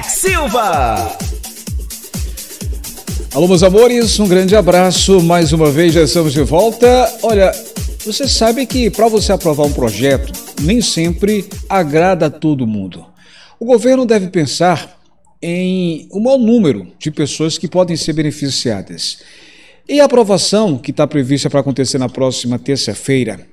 Alex Silva. Alô, meus amores, um grande abraço. Mais uma vez já estamos de volta. Olha, você sabe que para você aprovar um projeto, nem sempre agrada a todo mundo. O governo deve pensar em um maior número de pessoas que podem ser beneficiadas. E a aprovação, que está prevista para acontecer na próxima terça-feira,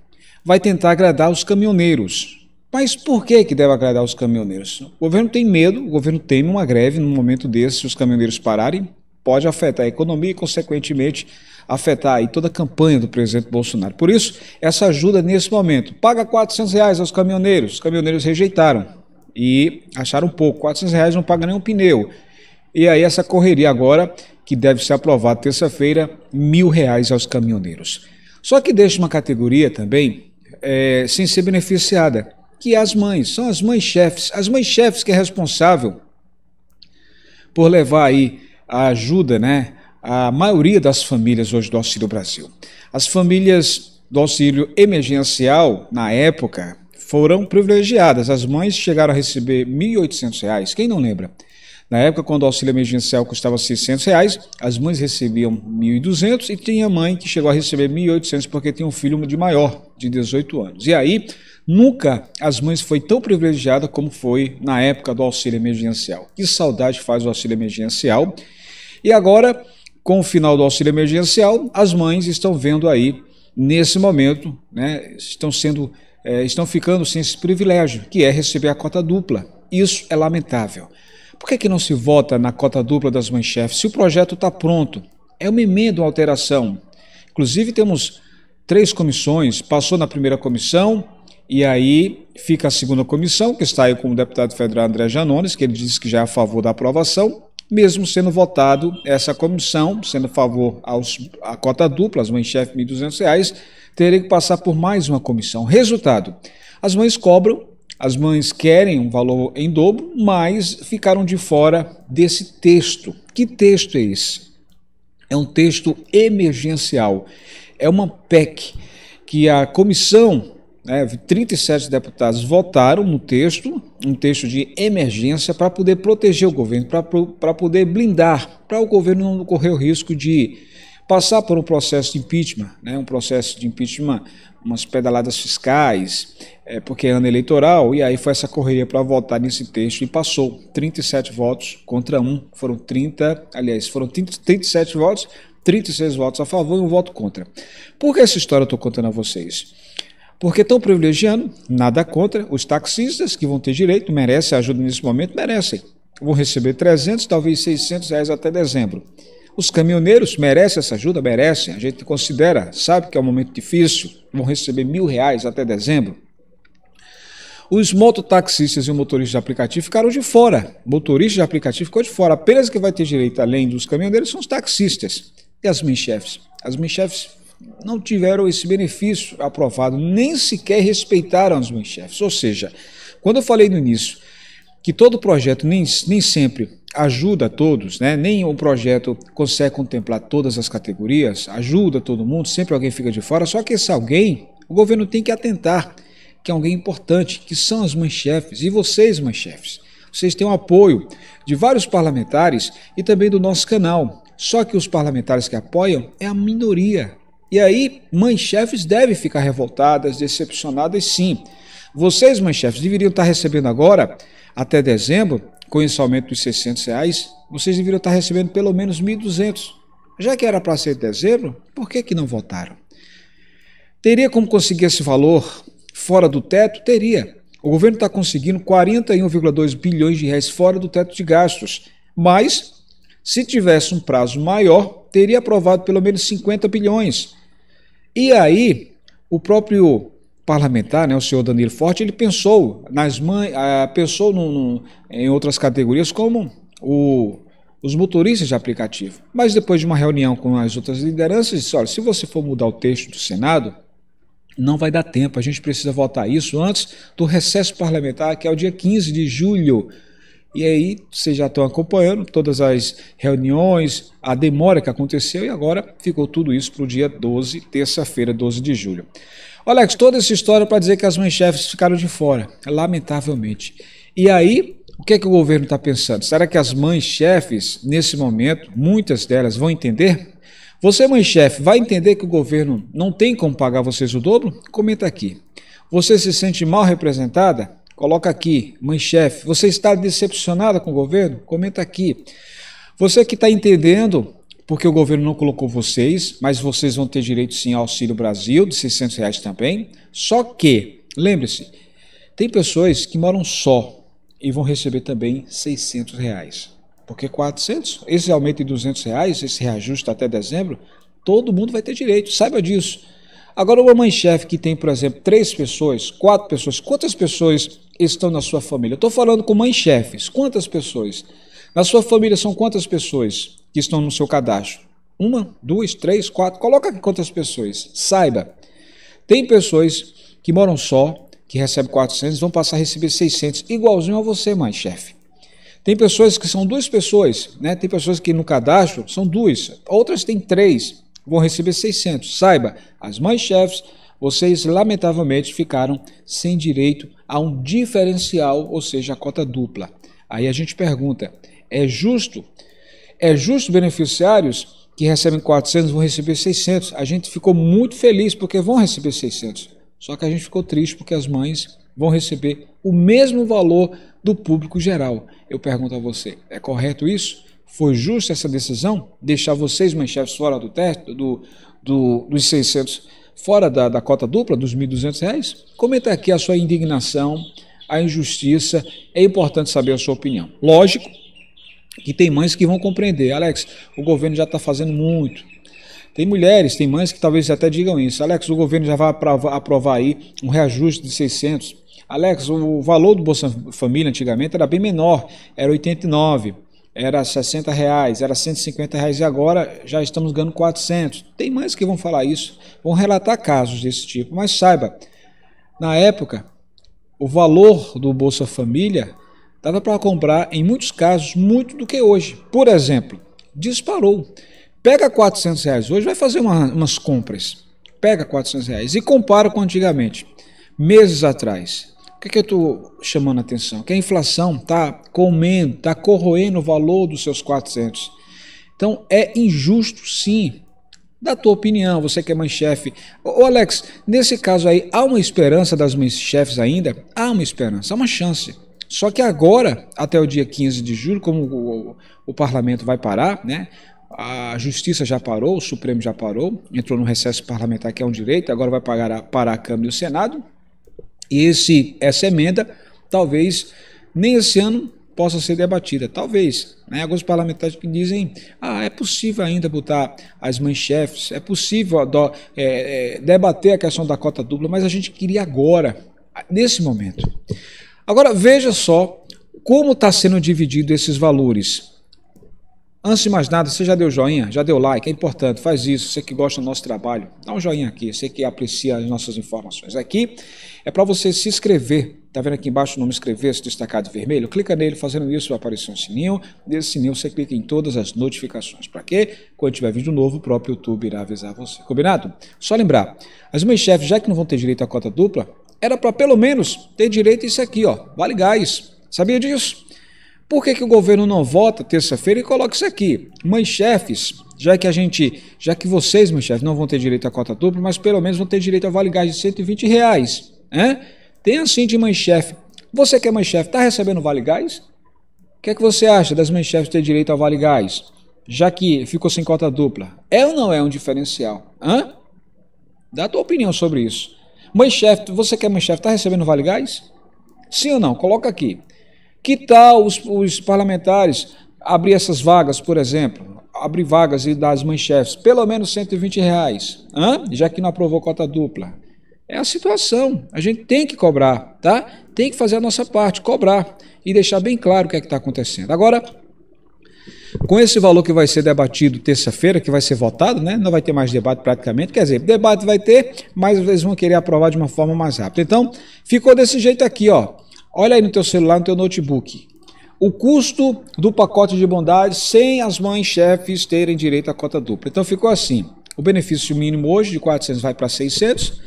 vai tentar agradar os caminhoneiros, mas por que, que deve agradar os caminhoneiros? O governo tem medo, o governo teme uma greve num momento desse, se os caminhoneiros pararem, pode afetar a economia e, consequentemente, afetar aí toda a campanha do presidente Bolsonaro. Por isso, essa ajuda nesse momento. Paga 400 reais aos caminhoneiros. Os caminhoneiros rejeitaram e acharam pouco. 400 reais não paga nenhum pneu. E aí essa correria agora, que deve ser aprovada terça-feira, mil reais aos caminhoneiros. Só que deixa uma categoria também é, sem ser beneficiada, que as mães, são as mães chefes, as mães chefes que é responsável por levar aí a ajuda, né, a maioria das famílias hoje do Auxílio Brasil. As famílias do auxílio emergencial na época foram privilegiadas. As mães chegaram a receber R$ 1.800, quem não lembra? Na época, quando o auxílio emergencial custava R$ 600, reais, as mães recebiam R$ 1.200 e tinha mãe que chegou a receber R$ 1.800 porque tinha um filho de maior, de 18 anos. E aí, Nunca as mães foi tão privilegiada como foi na época do auxílio emergencial. Que saudade faz o auxílio emergencial. E agora, com o final do auxílio emergencial, as mães estão vendo aí, nesse momento, né, estão sendo, é, estão ficando sem esse privilégio, que é receber a cota dupla. Isso é lamentável. Por que, que não se vota na cota dupla das mães chefes? Se o projeto está pronto, é uma emenda, uma alteração. Inclusive, temos três comissões, passou na primeira comissão, e aí fica a segunda comissão, que está aí com o deputado federal André Janones, que ele disse que já é a favor da aprovação, mesmo sendo votado essa comissão, sendo a favor aos, a cota dupla, as mães chefe R$ reais teria que passar por mais uma comissão. Resultado, as mães cobram, as mães querem um valor em dobro, mas ficaram de fora desse texto. Que texto é esse? É um texto emergencial. É uma PEC que a comissão né, 37 deputados votaram no texto, um texto de emergência, para poder proteger o governo, para poder blindar, para o governo não correr o risco de passar por um processo de impeachment, né, um processo de impeachment, umas pedaladas fiscais, é, porque é ano eleitoral, e aí foi essa correria para votar nesse texto e passou 37 votos contra um, foram 30, aliás, foram 30, 37 votos, 36 votos a favor e um voto contra. Por que essa história eu estou contando a vocês? Porque estão privilegiando, nada contra, os taxistas que vão ter direito, merecem ajuda nesse momento, merecem. Vão receber 300, talvez 600 reais até dezembro. Os caminhoneiros merecem essa ajuda? Merecem. A gente considera, sabe que é um momento difícil, vão receber mil reais até dezembro. Os mototaxistas e o motorista de aplicativo ficaram de fora. motorista de aplicativo ficou de fora. Apenas que vai ter direito, além dos caminhoneiros, são os taxistas. E as minchefs. As minchefs não tiveram esse benefício aprovado, nem sequer respeitaram os meus chefes. Ou seja, quando eu falei no início que todo projeto nem, nem sempre ajuda a todos, né? nem o projeto consegue contemplar todas as categorias, ajuda todo mundo, sempre alguém fica de fora, só que esse alguém, o governo tem que atentar que é alguém importante, que são as mães-chefes e vocês, mães-chefes. Vocês têm o apoio de vários parlamentares e também do nosso canal. Só que os parlamentares que apoiam é a minoria. E aí, mães chefes devem ficar revoltadas, decepcionadas, sim. Vocês, mães chefes, deveriam estar recebendo agora, até dezembro, com esse aumento dos 600 reais, vocês deveriam estar recebendo pelo menos 1.200. Já que era para ser dezembro, por que, que não votaram? Teria como conseguir esse valor fora do teto? Teria. O governo está conseguindo 41,2 bilhões de reais fora do teto de gastos. Mas, se tivesse um prazo maior, teria aprovado pelo menos 50 bilhões. E aí, o próprio parlamentar, né, o senhor Danilo Forte, ele pensou nas mães, ah, pensou no, no, em outras categorias como o, os motoristas de aplicativo. Mas depois de uma reunião com as outras lideranças, disse: olha, se você for mudar o texto do Senado, não vai dar tempo. A gente precisa votar isso antes do recesso parlamentar, que é o dia 15 de julho e aí vocês já estão acompanhando todas as reuniões, a demora que aconteceu e agora ficou tudo isso para o dia 12, terça-feira, 12 de julho. Alex, toda essa história para dizer que as mães chefes ficaram de fora, lamentavelmente. E aí, o que é que o governo está pensando? Será que as mães chefes, nesse momento, muitas delas vão entender? Você, mãe chefe, vai entender que o governo não tem como pagar vocês o dobro? Comenta aqui. Você se sente mal representada? Coloca aqui, mãe chefe. Você está decepcionada com o governo? Comenta aqui. Você que está entendendo porque o governo não colocou vocês, mas vocês vão ter direito sim ao Auxílio Brasil de 600 reais também. Só que, lembre-se, tem pessoas que moram só e vão receber também 600 reais. Porque 400, esse aumento de 200 reais, esse reajuste até dezembro, todo mundo vai ter direito, saiba disso. Agora, uma mãe-chefe que tem, por exemplo, três pessoas, quatro pessoas, quantas pessoas estão na sua família? estou falando com mães chefes. Quantas pessoas? Na sua família são quantas pessoas que estão no seu cadastro? Uma, duas, três, quatro. Coloca aqui quantas pessoas. Saiba. Tem pessoas que moram só, que recebem 400, vão passar a receber 600, igualzinho a você, mãe chefe. Tem pessoas que são duas pessoas, né? Tem pessoas que no cadastro são duas, outras têm três, vão receber 600. Saiba, as mães chefes vocês lamentavelmente ficaram sem direito a um diferencial, ou seja, a cota dupla. Aí a gente pergunta: é justo? É justo beneficiários que recebem 400 vão receber 600? A gente ficou muito feliz porque vão receber 600. Só que a gente ficou triste porque as mães vão receber o mesmo valor do público geral. Eu pergunto a você: é correto isso? Foi justa essa decisão? Deixar vocês, mães chefes, fora do teto do, do, dos 600 fora da, da cota dupla dos R$ 1.200, comenta aqui a sua indignação, a injustiça. É importante saber a sua opinião. Lógico que tem mães que vão compreender. Alex, o governo já está fazendo muito. Tem mulheres, tem mães que talvez até digam isso. Alex, o governo já vai aprovar, aí um reajuste de 600. Alex, o valor do Bolsa Família antigamente era bem menor, era 89 era 60 reais, era 150 reais e agora já estamos ganhando 400. Tem mais que vão falar isso, vão relatar casos desse tipo, mas saiba, na época, o valor do Bolsa Família dava para comprar, em muitos casos, muito do que hoje. Por exemplo, disparou. Pega 400 reais hoje, vai fazer uma, umas compras. Pega 400 reais e compara com antigamente, meses atrás. O que, é que eu estou chamando a atenção? Que a inflação está comendo, está corroendo o valor dos seus 400. Então é injusto sim. Da tua opinião, você que é mãe-chefe. Ô Alex, nesse caso aí, há uma esperança das mães-chefes ainda? Há uma esperança, há uma chance. Só que agora, até o dia 15 de julho, como o, o, o parlamento vai parar, né? A justiça já parou, o Supremo já parou, entrou no recesso parlamentar, que é um direito, agora vai parar, parar a Câmara e o Senado esse, essa emenda talvez nem esse ano possa ser debatida. Talvez. Né? Alguns parlamentares que dizem ah, é possível ainda botar as mães chefes, é possível do, é, é, debater a questão da cota dupla, mas a gente queria agora, nesse momento. Agora, veja só como está sendo dividido esses valores. Antes de mais nada, você já deu joinha, já deu like, é importante, faz isso. Você que gosta do nosso trabalho, dá um joinha aqui, você que aprecia as nossas informações. Aqui é para você se inscrever. Tá vendo aqui embaixo o nome inscrever, se destacar de vermelho? Clica nele, fazendo isso vai aparecer um sininho. Desse sininho você clica em todas as notificações. Para quê? Quando tiver vídeo novo, o próprio YouTube irá avisar você. Combinado? Só lembrar, as minhas chefes, já que não vão ter direito à cota dupla, era para pelo menos ter direito a isso aqui, ó. Vale gás. Sabia disso? Por que, que o governo não vota terça-feira e coloca isso aqui? Mães chefes, já que a gente, já que vocês, mães chefes, não vão ter direito à cota dupla, mas pelo menos vão ter direito a vale gás de 120 reais. Né? Tem assim de mãe chefe. Você que é mãe chefe, está recebendo vale gás? O que é que você acha das mães chefes ter direito ao vale gás? Já que ficou sem cota dupla. É ou não é um diferencial? Hã? Dá a tua opinião sobre isso. Mãe chefe, você que é mãe chefe, está recebendo vale gás? Sim ou não? Coloca aqui. Que tal os, os parlamentares abrir essas vagas, por exemplo? Abrir vagas e dar as mães-chefes, pelo menos 120 reais, hã? já que não aprovou cota dupla. É a situação. A gente tem que cobrar, tá? Tem que fazer a nossa parte, cobrar e deixar bem claro o que é que está acontecendo. Agora, com esse valor que vai ser debatido terça-feira, que vai ser votado, né? Não vai ter mais debate praticamente. Quer dizer, debate vai ter, mas eles vão querer aprovar de uma forma mais rápida. Então, ficou desse jeito aqui, ó. Olha aí no teu celular, no teu notebook. O custo do pacote de bondade sem as mães chefes terem direito à cota dupla. Então ficou assim. O benefício mínimo hoje de 400 vai para 600,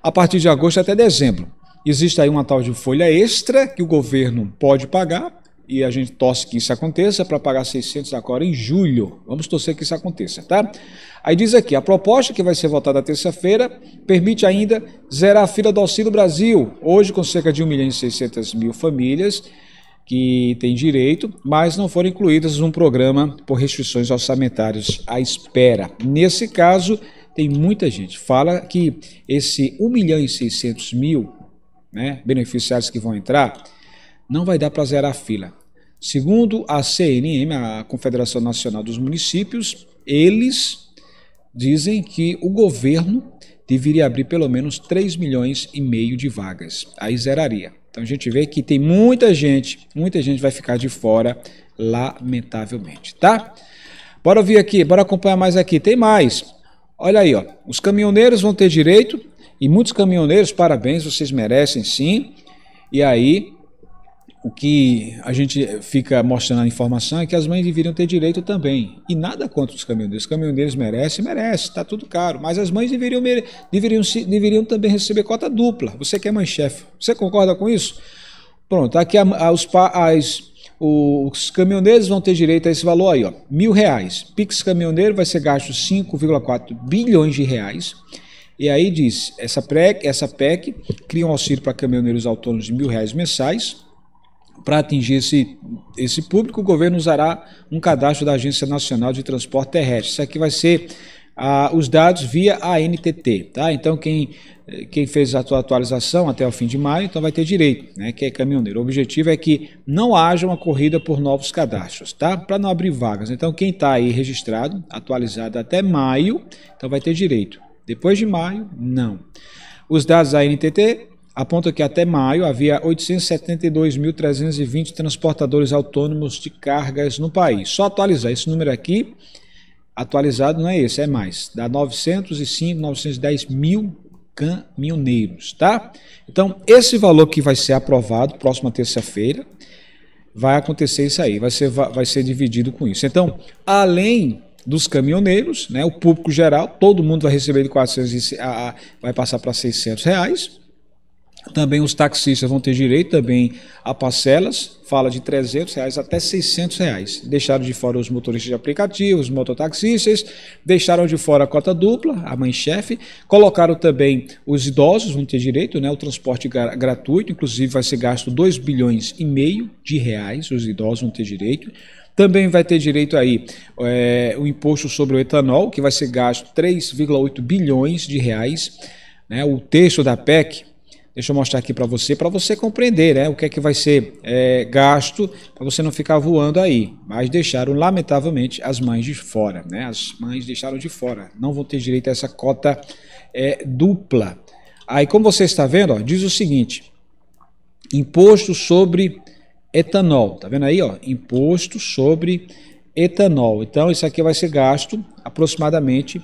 a partir de agosto até dezembro. Existe aí uma tal de folha extra que o governo pode pagar, e a gente torce que isso aconteça, para pagar 600 agora em julho. Vamos torcer que isso aconteça, tá? Aí diz aqui: a proposta que vai ser votada terça-feira permite ainda zerar a fila do Auxílio Brasil, hoje com cerca de 1 milhão e 600 mil famílias que têm direito, mas não foram incluídas num programa por restrições orçamentárias à espera. Nesse caso, tem muita gente. Fala que esse 1 milhão e 600 mil né, beneficiários que vão entrar não vai dar para zerar a fila. Segundo a CNM, a Confederação Nacional dos Municípios, eles dizem que o governo deveria abrir pelo menos 3 milhões e meio de vagas. Aí zeraria. Então a gente vê que tem muita gente, muita gente vai ficar de fora, lamentavelmente, tá? Bora ouvir aqui, bora acompanhar mais aqui. Tem mais. Olha aí, ó. Os caminhoneiros vão ter direito e muitos caminhoneiros, parabéns, vocês merecem sim. E aí, o que a gente fica mostrando a informação é que as mães deveriam ter direito também. E nada contra os caminhoneiros. Os caminhoneiros merecem, merece, está tudo caro. Mas as mães deveriam, deveriam, deveriam também receber cota dupla. Você que é mãe-chefe, você concorda com isso? Pronto, aqui a, a, os, as, os caminhoneiros vão ter direito a esse valor aí, ó, mil reais. Pix caminhoneiro vai ser gasto 5,4 bilhões de reais. E aí diz, essa PEC, essa PEC cria um auxílio para caminhoneiros autônomos de mil reais mensais para atingir esse, esse público, o governo usará um cadastro da Agência Nacional de Transporte Terrestre. Isso aqui vai ser ah, os dados via ANTT. Tá? Então, quem, quem fez a sua atualização até o fim de maio, então vai ter direito, né? que é caminhoneiro. O objetivo é que não haja uma corrida por novos cadastros, tá? para não abrir vagas. Então, quem está aí registrado, atualizado até maio, então vai ter direito. Depois de maio, não. Os dados da ANTT aponta que até maio havia 872.320 transportadores autônomos de cargas no país. Só atualizar esse número aqui, atualizado não é esse, é mais. Dá 905, 910 mil caminhoneiros, tá? Então, esse valor que vai ser aprovado próxima terça-feira, vai acontecer isso aí, vai ser, vai ser dividido com isso. Então, além dos caminhoneiros, né, o público geral, todo mundo vai receber de 400, a, a, vai passar para 600 reais, também os taxistas vão ter direito também a parcelas, fala de 300 reais até 600 reais. Deixaram de fora os motoristas de aplicativos, mototaxistas, deixaram de fora a cota dupla, a mãe-chefe, colocaram também os idosos, vão ter direito, né, o transporte gratuito, inclusive vai ser gasto 2 bilhões e meio de reais, os idosos vão ter direito. Também vai ter direito aí é, o imposto sobre o etanol, que vai ser gasto 3,8 bilhões de reais. Né, o texto da PEC Deixa eu mostrar aqui para você, para você compreender né, o que é que vai ser é, gasto, para você não ficar voando aí. Mas deixaram, lamentavelmente, as mães de fora. Né? As mães deixaram de fora, não vão ter direito a essa cota é, dupla. Aí, como você está vendo, ó, diz o seguinte: imposto sobre etanol. Tá vendo aí? Ó, imposto sobre etanol. Então, isso aqui vai ser gasto aproximadamente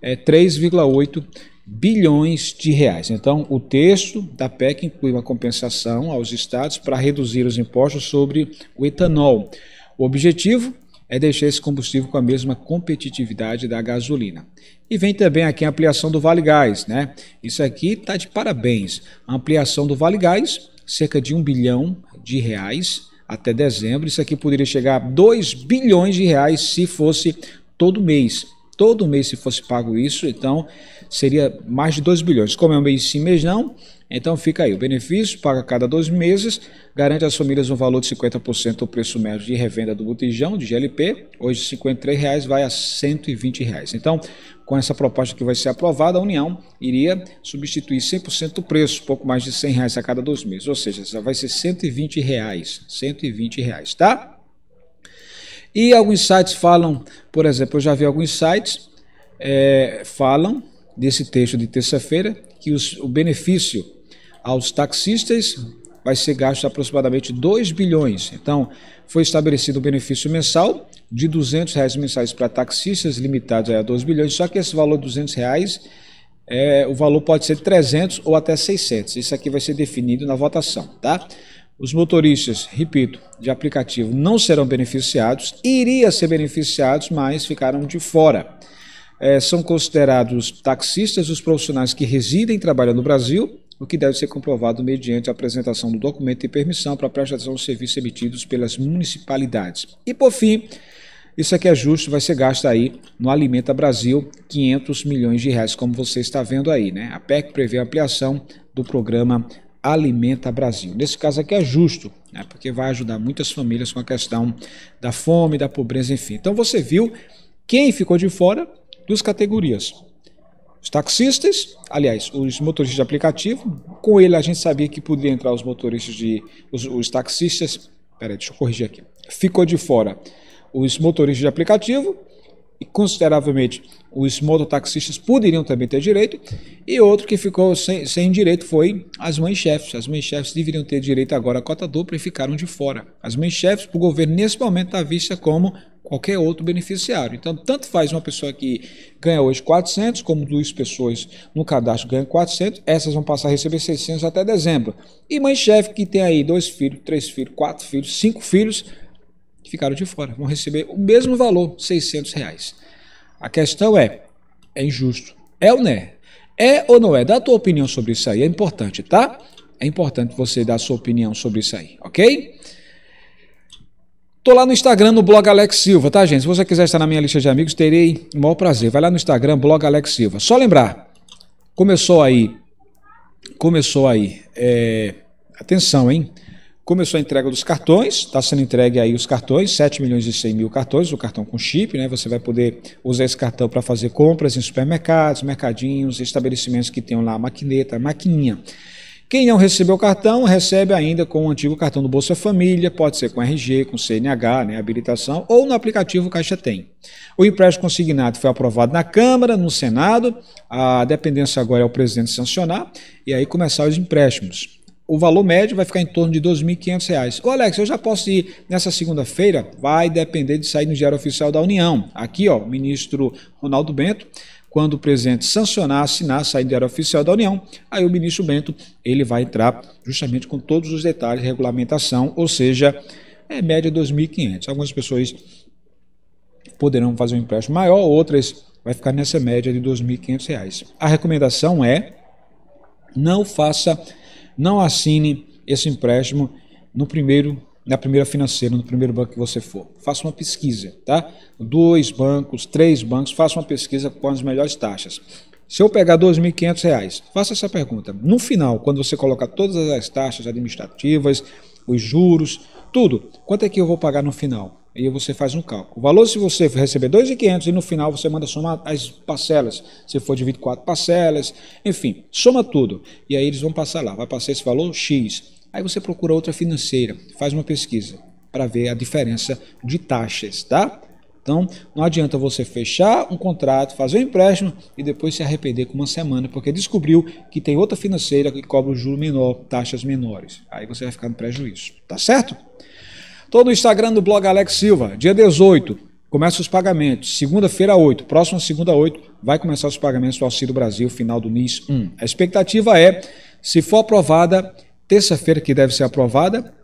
é, 3,8 bilhões de reais. Então, o texto da PEC inclui uma compensação aos estados para reduzir os impostos sobre o etanol. O objetivo é deixar esse combustível com a mesma competitividade da gasolina. E vem também aqui a ampliação do Vale Gás, né? Isso aqui está de parabéns. A ampliação do Vale Gás, cerca de um bilhão de reais até dezembro. Isso aqui poderia chegar a 2 bilhões de reais se fosse todo mês todo mês se fosse pago isso, então seria mais de 2 bilhões. Como é um mês sim, mês não, então fica aí. O benefício paga a cada dois meses, garante às famílias um valor de 50% do preço médio de revenda do botijão, de GLP, hoje R$ 53,00 vai a R$ 120,00. Então, com essa proposta que vai ser aprovada, a União iria substituir 100% do preço, pouco mais de R$ 100,00 a cada dois meses, ou seja, vai ser R$ 120,00, R$ 120,00, tá? E alguns sites falam, por exemplo, eu já vi alguns sites é, falam desse texto de terça-feira que os, o benefício aos taxistas vai ser gasto aproximadamente 2 bilhões. Então, foi estabelecido o um benefício mensal de 200 reais mensais para taxistas, limitados a 2 bilhões, só que esse valor de 200 reais, é, o valor pode ser 300 ou até 600. Isso aqui vai ser definido na votação, tá? os motoristas, repito, de aplicativo não serão beneficiados, iria ser beneficiados, mas ficaram de fora. É, são considerados taxistas os profissionais que residem e trabalham no Brasil, o que deve ser comprovado mediante a apresentação do documento e permissão para prestação de serviço emitidos pelas municipalidades. E por fim, isso aqui é justo, vai ser gasto aí no Alimenta Brasil 500 milhões de reais, como você está vendo aí, né? A PEC prevê a ampliação do programa Alimenta Brasil. Nesse caso aqui é justo, né, porque vai ajudar muitas famílias com a questão da fome, da pobreza, enfim. Então você viu quem ficou de fora duas categorias. Os taxistas, aliás, os motoristas de aplicativo, com ele a gente sabia que poderia entrar os motoristas de. os, os taxistas. Peraí, deixa eu corrigir aqui. Ficou de fora os motoristas de aplicativo e consideravelmente os mototaxistas poderiam também ter direito, e outro que ficou sem, sem direito foi as mães-chefes. As mães-chefes deveriam ter direito agora à cota dupla e ficaram de fora. As mães-chefes, para o governo, nesse momento, está vista como qualquer outro beneficiário. Então, tanto faz uma pessoa que ganha hoje 400, como duas pessoas no cadastro ganham 400, essas vão passar a receber 600 até dezembro. E mãe-chefe que tem aí dois filhos, três filhos, quatro filhos, cinco filhos, que ficaram de fora. Vão receber o mesmo valor, 600 reais. A questão é, é injusto. É ou não é? É ou não é? Dá a tua opinião sobre isso aí, é importante, tá? É importante você dar a sua opinião sobre isso aí, ok? Tô lá no Instagram, no blog Alex Silva, tá, gente? Se você quiser estar na minha lista de amigos, terei o maior prazer. Vai lá no Instagram, blog Alex Silva. Só lembrar, começou aí, começou aí, é... atenção, hein? Começou a entrega dos cartões, está sendo entregue aí os cartões, 7 milhões e 100 mil cartões, o cartão com chip, né? Você vai poder usar esse cartão para fazer compras em supermercados, mercadinhos, estabelecimentos que tenham lá a maquineta, a maquininha. Quem não recebeu o cartão, recebe ainda com o antigo cartão do Bolsa Família, pode ser com RG, com CNH, né, habilitação, ou no aplicativo Caixa Tem. O empréstimo consignado foi aprovado na Câmara, no Senado, a dependência agora é o presidente sancionar, e aí começar os empréstimos o valor médio vai ficar em torno de R$ 2.500. Ô Alex, eu já posso ir nessa segunda-feira? Vai depender de sair no Diário Oficial da União. Aqui, ó, o ministro Ronaldo Bento, quando o presidente sancionar, assinar, sair no Diário Oficial da União, aí o ministro Bento, ele vai entrar justamente com todos os detalhes, regulamentação, ou seja, é média 2.500. Algumas pessoas poderão fazer um empréstimo maior, outras vai ficar nessa média de R$ 2.500. A recomendação é não faça não assine esse empréstimo no primeiro na primeira financeira, no primeiro banco que você for. Faça uma pesquisa, tá? Dois bancos, três bancos, faça uma pesquisa com as melhores taxas. Se eu pegar R$ 2.500, faça essa pergunta. No final, quando você colocar todas as taxas administrativas, os juros, tudo, quanto é que eu vou pagar no final? Aí você faz um cálculo. O valor, se você receber 2,500 e no final você manda somar as parcelas. Se for dividir quatro parcelas, enfim, soma tudo. E aí eles vão passar lá, vai passar esse valor X. Aí você procura outra financeira, faz uma pesquisa para ver a diferença de taxas, tá? Então, não adianta você fechar um contrato, fazer um empréstimo e depois se arrepender com uma semana, porque descobriu que tem outra financeira que cobra um juro menor, taxas menores. Aí você vai ficar no prejuízo, tá certo? Todo o Instagram do blog Alex Silva, dia 18, começa os pagamentos. Segunda-feira, 8, próxima segunda, 8, vai começar os pagamentos do Auxílio Brasil, final do NIS 1. A expectativa é, se for aprovada, terça-feira que deve ser aprovada,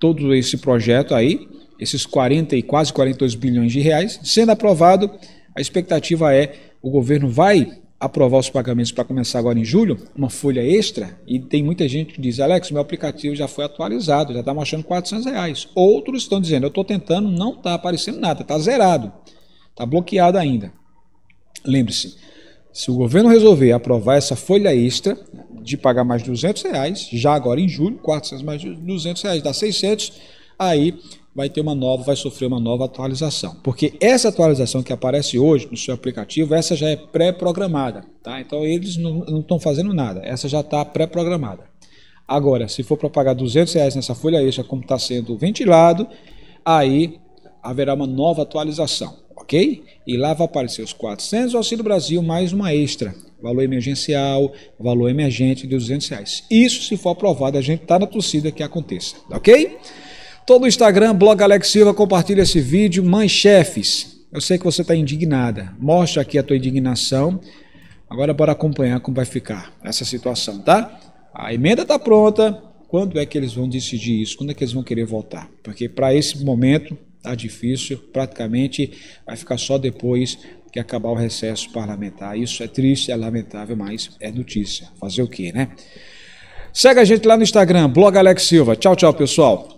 todo esse projeto aí, esses 40 e quase 42 bilhões de reais, sendo aprovado, a expectativa é o governo vai aprovar os pagamentos para começar agora em julho, uma folha extra, e tem muita gente que diz, Alex, meu aplicativo já foi atualizado, já está mostrando 400 reais. Outros estão dizendo, eu estou tentando, não está aparecendo nada, está zerado, está bloqueado ainda. Lembre-se, se o governo resolver aprovar essa folha extra de pagar mais 200 reais, já agora em julho, 400 mais 200 reais dá 600, aí vai ter uma nova, vai sofrer uma nova atualização. Porque essa atualização que aparece hoje no seu aplicativo, essa já é pré-programada, tá? Então eles não estão fazendo nada, essa já está pré-programada. Agora, se for para pagar 200 reais nessa folha extra, como está sendo ventilado, aí haverá uma nova atualização, ok? E lá vai aparecer os 400 Auxílio Brasil mais uma extra, valor emergencial, valor emergente de 200 reais. Isso se for aprovado, a gente está na torcida que aconteça, ok? Todo o Instagram, blog Alex Silva, compartilha esse vídeo. Mãe chefes, eu sei que você está indignada. Mostra aqui a tua indignação. Agora bora acompanhar como vai ficar essa situação, tá? A emenda está pronta. Quando é que eles vão decidir isso? Quando é que eles vão querer voltar? Porque para esse momento está difícil, praticamente vai ficar só depois que acabar o recesso parlamentar. Isso é triste, é lamentável, mas é notícia. Fazer o quê, né? Segue a gente lá no Instagram, blog Alex Silva. Tchau, tchau, pessoal.